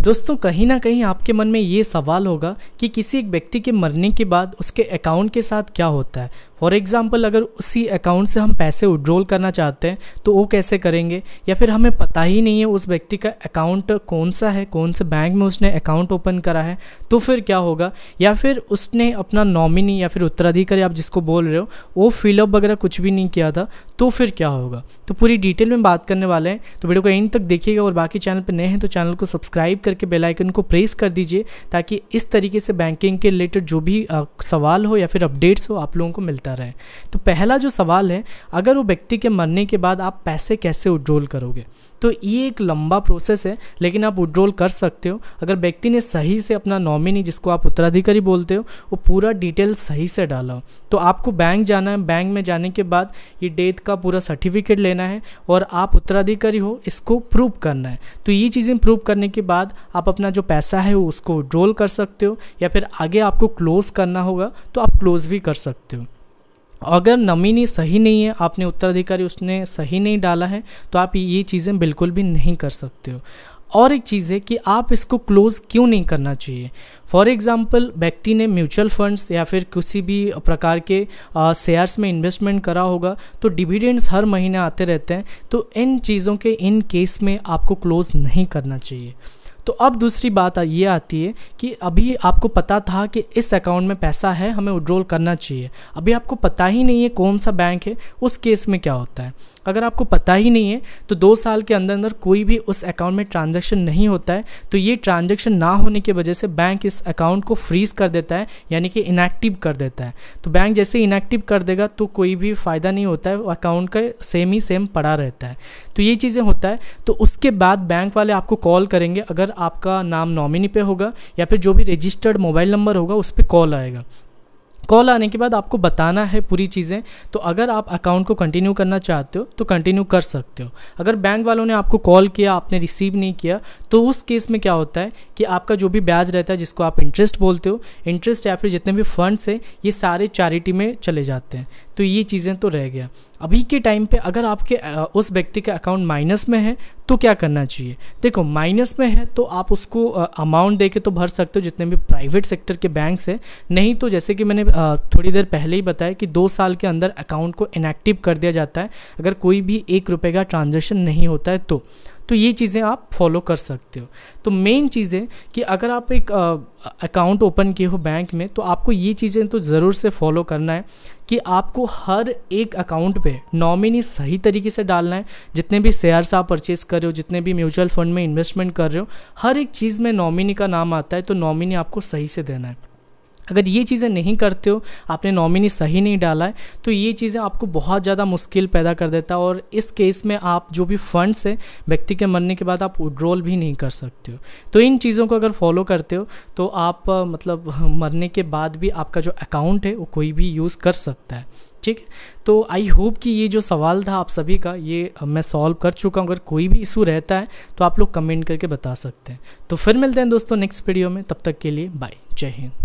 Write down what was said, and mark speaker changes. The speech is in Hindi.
Speaker 1: दोस्तों कहीं ना कहीं आपके मन में ये सवाल होगा कि किसी एक व्यक्ति के मरने के बाद उसके अकाउंट के साथ क्या होता है फॉर एग्ज़ाम्पल अगर उसी अकाउंट से हम पैसे विड्रॉल करना चाहते हैं तो वो कैसे करेंगे या फिर हमें पता ही नहीं है उस व्यक्ति का अकाउंट कौन सा है कौन से बैंक में उसने अकाउंट ओपन करा है तो फिर क्या होगा या फिर उसने अपना नॉमिनी या फिर उत्तराधिकारी आप जिसको बोल रहे हो वो फिलअप वगैरह कुछ भी नहीं किया था तो फिर क्या होगा तो पूरी डिटेल में बात करने वाले हैं तो वीडियो को एंड तक देखिएगा और बाकी चैनल पर नए हैं तो चैनल को सब्सक्राइब करके बेल आइकन को प्रेस कर दीजिए ताकि इस तरीके से बैंकिंग के रिलेटेड जो भी सवाल हो या फिर अपडेट्स हो आप लोगों को मिलता रहे तो पहला जो सवाल है अगर वो व्यक्ति के मरने के बाद आप पैसे कैसे उड्रोल करोगे तो ये एक लंबा प्रोसेस है लेकिन आप विड्रॉल कर सकते हो अगर व्यक्ति ने सही से अपना नॉमिनी जिसको आप उत्तराधिकारी बोलते हो वो पूरा डिटेल सही से डाला हो तो आपको बैंक जाना है बैंक में जाने के बाद ये डेथ का पूरा सर्टिफिकेट लेना है और आप उत्तराधिकारी हो इसको प्रूव करना है तो ये चीज़ें प्रूव करने के बाद आप अपना जो पैसा है उसको विड्रॉल कर सकते हो या फिर आगे आपको क्लोज करना होगा तो आप क्लोज भी कर सकते हो अगर नमीनी सही नहीं है आपने उत्तराधिकारी उसने सही नहीं डाला है तो आप ये चीज़ें बिल्कुल भी नहीं कर सकते हो और एक चीज़ है कि आप इसको क्लोज क्यों नहीं करना चाहिए फॉर एग्ज़ाम्पल व्यक्ति ने म्यूचुअल फंड्स या फिर किसी भी प्रकार के शेयर्स में इन्वेस्टमेंट करा होगा तो डिविडेंड्स हर महीने आते रहते हैं तो इन चीज़ों के इन केस में आपको क्लोज नहीं करना चाहिए तो अब दूसरी बात ये आती है कि अभी आपको पता था कि इस अकाउंट में पैसा है हमें विड्रॉल करना चाहिए अभी आपको पता ही नहीं है कौन सा बैंक है उस केस में क्या होता है अगर आपको पता ही नहीं है तो दो साल के अंदर अंदर कोई भी उस अकाउंट में ट्रांजेक्शन नहीं होता है तो ये ट्रांजेक्शन ना होने की वजह से बैंक इस अकाउंट को फ्रीज़ कर देता है यानी कि इनएक्टिव कर देता है तो बैंक जैसे इनएक्टिव कर देगा तो कोई भी फ़ायदा नहीं होता है अकाउंट का सेम ही सेम पड़ा रहता है तो ये चीज़ें होता है तो उसके बाद बैंक वाले आपको कॉल करेंगे अगर आपका नाम नॉमिनी पे होगा या फिर जो भी रजिस्टर्ड मोबाइल नंबर होगा उस पर कॉल आएगा कॉल आने के बाद आपको बताना है पूरी चीज़ें तो अगर आप अकाउंट को कंटिन्यू करना चाहते हो तो कंटिन्यू कर सकते हो अगर बैंक वालों ने आपको कॉल किया आपने रिसीव नहीं किया तो उस केस में क्या होता है कि आपका जो भी ब्याज रहता है जिसको आप इंटरेस्ट बोलते हो इंटरेस्ट या फिर जितने भी फंड्स हैं ये सारे चैरिटी में चले जाते हैं तो ये चीज़ें तो रह गया अभी के टाइम पे अगर आपके उस व्यक्ति का अकाउंट माइनस में है तो क्या करना चाहिए देखो माइनस में है तो आप उसको अमाउंट दे के तो भर सकते हो जितने भी प्राइवेट सेक्टर के बैंक्स हैं नहीं तो जैसे कि मैंने थोड़ी देर पहले ही बताया कि दो साल के अंदर अकाउंट को इनएक्टिव कर दिया जाता है अगर कोई भी एक रुपये का ट्रांजेक्शन नहीं होता है तो तो ये चीज़ें आप फॉलो कर सकते हो तो मेन चीज़ें कि अगर आप एक अकाउंट ओपन किए हो बैंक में तो आपको ये चीज़ें तो ज़रूर से फॉलो करना है कि आपको हर एक अकाउंट पे नॉमिनी सही तरीके से डालना है जितने भी शेयर्स आप परचेज कर रहे हो जितने भी म्यूचुअल फंड में इन्वेस्टमेंट कर रहे हो हर एक चीज़ में नॉमिनी का नाम आता है तो नॉमिनी आपको सही से देना है अगर ये चीज़ें नहीं करते हो आपने नॉमिनी सही नहीं डाला है तो ये चीज़ें आपको बहुत ज़्यादा मुश्किल पैदा कर देता है और इस केस में आप जो भी फंड्स है व्यक्ति के मरने के बाद आप विड्रॉल भी नहीं कर सकते हो तो इन चीज़ों को अगर फॉलो करते हो तो आप मतलब मरने के बाद भी आपका जो अकाउंट है वो कोई भी यूज़ कर सकता है ठीक है तो आई होप कि ये जो सवाल था आप सभी का ये मैं सॉल्व कर चुका हूँ अगर कोई भी इशू रहता है तो आप लोग कमेंट करके बता सकते हैं तो फिर मिलते हैं दोस्तों नेक्स्ट वीडियो में तब तक के लिए बाय जय हिंद